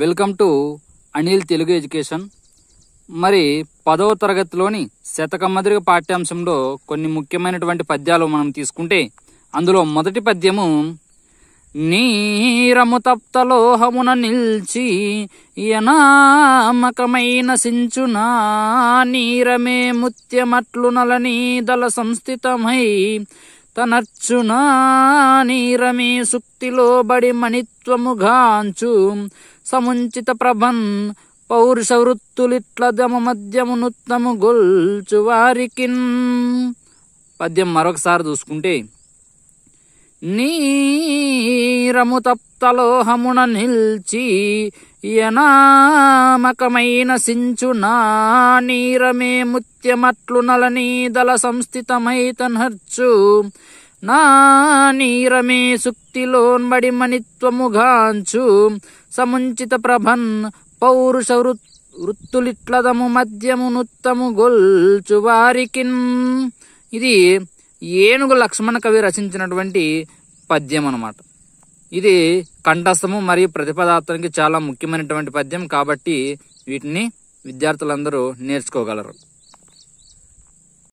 welcome to Anil Telugu education మరి పదవ తరగతిలోని శతకమ్మదిరిగ పాఠ్యాంశంలో కొన్ని ముఖ్యమైనటువంటి పద్యాలు మనం తీసుకుంటే అందులో మొదటి పద్యము నీరము తప్త లోహమున నిల్చి యనామకమైన సించునా నీరమే ముత్యమట్లు నలనీ దళ సంస్థితమై తనర్చునా నీరమీ సుక్తిలోబడి గాంచు సముంచిత ప్రభన్ పౌరుష వృత్తులిట్ల దమ మధ్యమునుత్తము గొల్చు వారికిన్ పద్యం మరొకసారి చూసుకుంటే నీ తీరము తప్తలోహమున నిల్చి యనామకమైన సించునా నీరమే ముత్యమట్లు నలనీదల సంస్థితమైతన్హర్చు నా నీరమే సుక్తిలోన్బడి మణిత్వముగాంచు సముంచిత ప్రభన్ పౌరుష వృత్తులిట్లదము మద్యము గొల్చు వారికిన్ ఇది ఏనుగు లక్ష్మణ కవి రచించినటువంటి పద్యం అనమాట ఇది కంఠస్థము మరియు ప్రతిపదార్థానికి చాలా ముఖ్యమైనటువంటి పద్యం కాబట్టి వీటిని విద్యార్థులందరూ నేర్చుకోగలరు